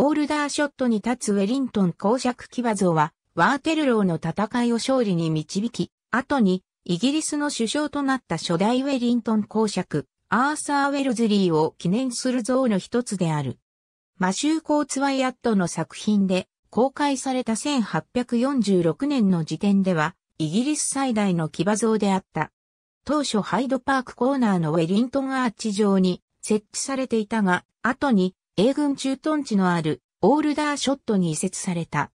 オールダーショットに立つウェリントン公爵騎馬像は、ワーテルローの戦いを勝利に導き、後に、イギリスの首相となった初代ウェリントン公爵、アーサー・ウェルズリーを記念する像の一つである。マシュー・コーツ・ワイアットの作品で、公開された1846年の時点では、イギリス最大の騎馬像であった。当初ハイドパークコーナーのウェリントンアーチ上に設置されていたが、後に英軍駐屯地のあるオールダーショットに移設された。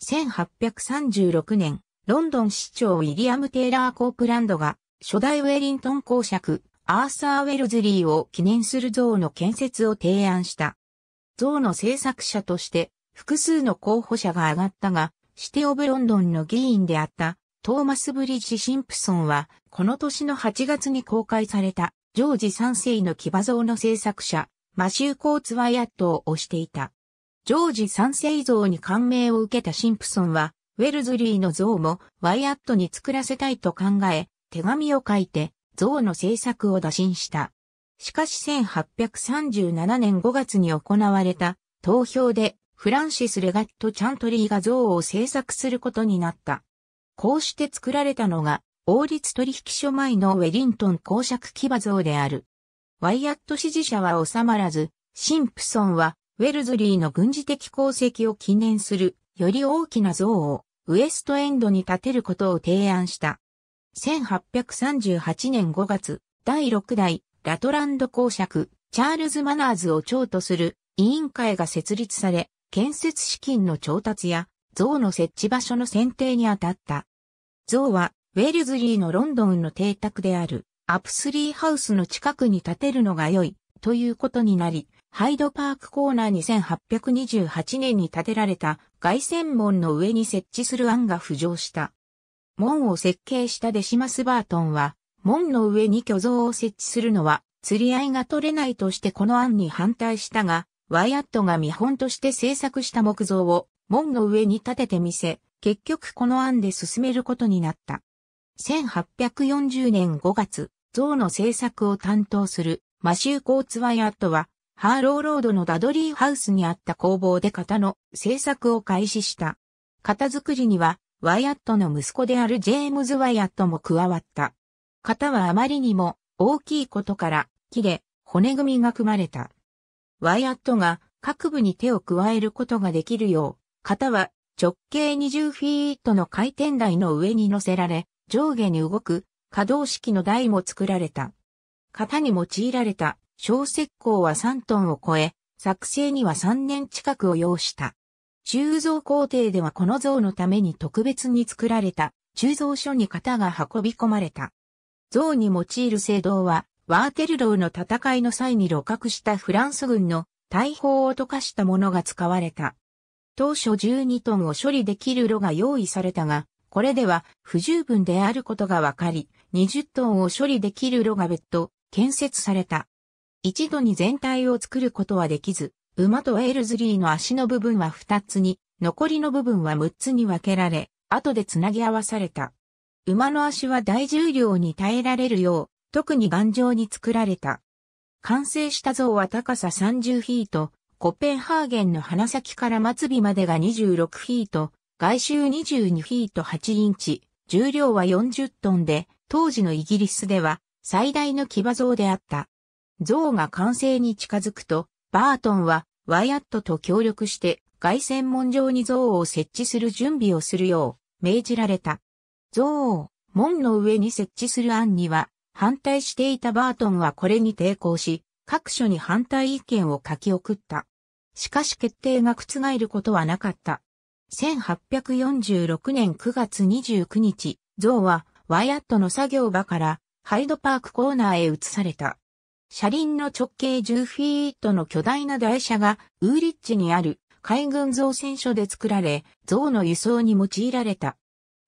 1836年、ロンドン市長ウィリアム・テイラー・コープランドが初代ウェリントン公爵アーサー・ウェルズリーを記念する像の建設を提案した。像の制作者として複数の候補者が上がったが、シティ・オブ・ロンドンの議員であったトーマス・ブリッジ・シンプソンは、この年の8月に公開された、ジョージ3世の騎馬像の制作者、マシュー・コーツワイアットを推していた。ジョージ三世像に感銘を受けたシンプソンは、ウェルズリーの像もワイアットに作らせたいと考え、手紙を書いて像の制作を打診した。しかし1837年5月に行われた投票でフランシス・レガット・チャントリーが像を制作することになった。こうして作られたのが王立取引所前のウェリントン公爵騎馬像である。ワイアット支持者は収まらず、シンプソンはウェルズリーの軍事的功績を記念するより大きな像をウエストエンドに建てることを提案した。1838年5月、第6代ラトランド公爵、チャールズ・マナーズを長とする委員会が設立され、建設資金の調達や像の設置場所の選定に当たった。像はウェルズリーのロンドンの邸宅である。アプスリーハウスの近くに建てるのが良い、ということになり、ハイドパークコーナー2828年に建てられた凱旋門の上に設置する案が浮上した。門を設計したデシマス・バートンは、門の上に巨像を設置するのは、釣り合いが取れないとしてこの案に反対したが、ワイアットが見本として制作した木像を門の上に立ててみせ、結局この案で進めることになった。1840年5月、像の制作を担当するマシュー・コーツワイアットは、ハーローロードのダドリーハウスにあった工房で型の制作を開始した。型作りには、ワイアットの息子であるジェームズ・ワイアットも加わった。型はあまりにも大きいことから木で骨組みが組まれた。ワイアットが各部に手を加えることができるよう、型は直径20フィートの回転台の上に乗せられ、上下に動く可動式の台も作られた。型に用いられた小石膏は3トンを超え、作成には3年近くを要した。鋳造工程ではこの像のために特別に作られた鋳造所に型が運び込まれた。像に用いる聖堂は、ワーテルローの戦いの際に露獲したフランス軍の大砲を溶かしたものが使われた。当初12トンを処理できる炉が用意されたが、これでは不十分であることがわかり、20トンを処理できる炉が別途建設された。一度に全体を作ることはできず、馬とエールズリーの足の部分は2つに、残りの部分は6つに分けられ、後でつなぎ合わされた。馬の足は大重量に耐えられるよう、特に頑丈に作られた。完成した像は高さ30フィート、コペンハーゲンの鼻先から末尾までが26フィート、外周22フィート8インチ、重量は40トンで、当時のイギリスでは最大の騎馬像であった。像が完成に近づくと、バートンはワイアットと協力して外線門上に像を設置する準備をするよう命じられた。像を門の上に設置する案には反対していたバートンはこれに抵抗し、各所に反対意見を書き送った。しかし決定が覆ることはなかった。1846年9月29日、像はワイアットの作業場からハイドパークコーナーへ移された。車輪の直径10フィートの巨大な台車がウーリッチにある海軍造船所で作られ、象の輸送に用いられた。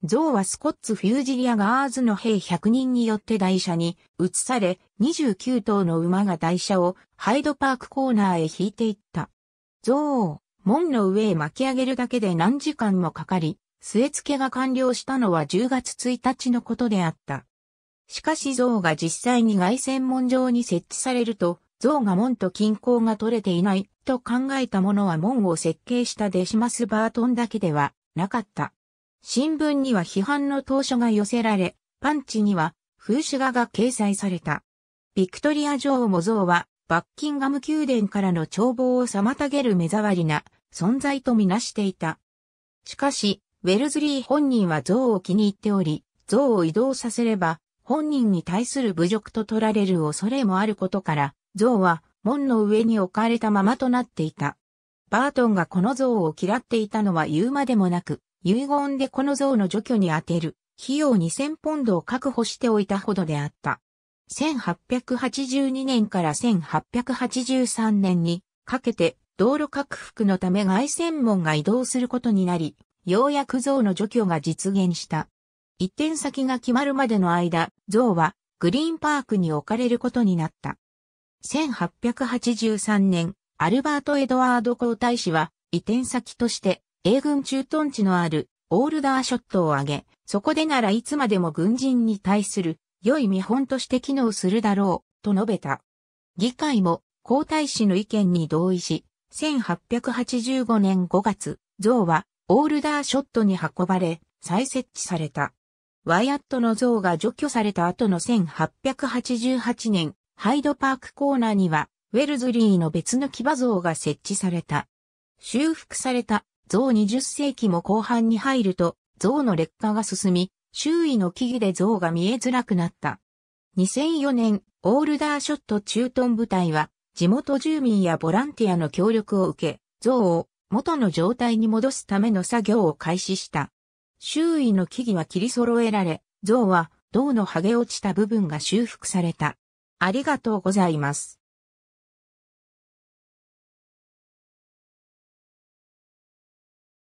象はスコッツ・フュージリア・ガーズの兵100人によって台車に移され、29頭の馬が台車をハイドパークコーナーへ引いていった。像を門の上へ巻き上げるだけで何時間もかかり、据え付けが完了したのは10月1日のことであった。しかし像が実際に外線門上に設置されると、像が門と均衡が取れていないと考えた者は門を設計したデシマス・バートンだけではなかった。新聞には批判の当初が寄せられ、パンチには風刺画が掲載された。ビクトリア女王も像はバッキンガム宮殿からの眺望を妨げる目障りな存在とみなしていた。しかし、ウェルズリー本人は像を気に入っており、像を移動させれば、本人に対する侮辱と取られる恐れもあることから、像は門の上に置かれたままとなっていた。バートンがこの像を嫌っていたのは言うまでもなく、遺言でこの像の除去に充てる費用2000ポンドを確保しておいたほどであった。1882年から1883年にかけて道路拡幅のため外線門が移動することになり、ようやく像の除去が実現した。移転先が決まるまでの間、像はグリーンパークに置かれることになった。1883年、アルバート・エドワード皇太子は移転先として英軍駐屯地のあるオールダーショットを挙げ、そこでならいつまでも軍人に対する良い見本として機能するだろう、と述べた。議会も皇太子の意見に同意し、1885年5月、像はボールダーショットに運ばれ、再設置された。ワイアットの像が除去された後の1888年、ハイドパークコーナーには、ウェルズリーの別の騎馬像が設置された。修復された像20世紀も後半に入ると、像の劣化が進み、周囲の木々で像が見えづらくなった。2004年、オールダーショット駐屯部隊は、地元住民やボランティアの協力を受け、像を元の状態に戻すための作業を開始した。周囲の木々は切り揃えられ、像は銅の剥げ落ちた部分が修復された。ありがとうございます。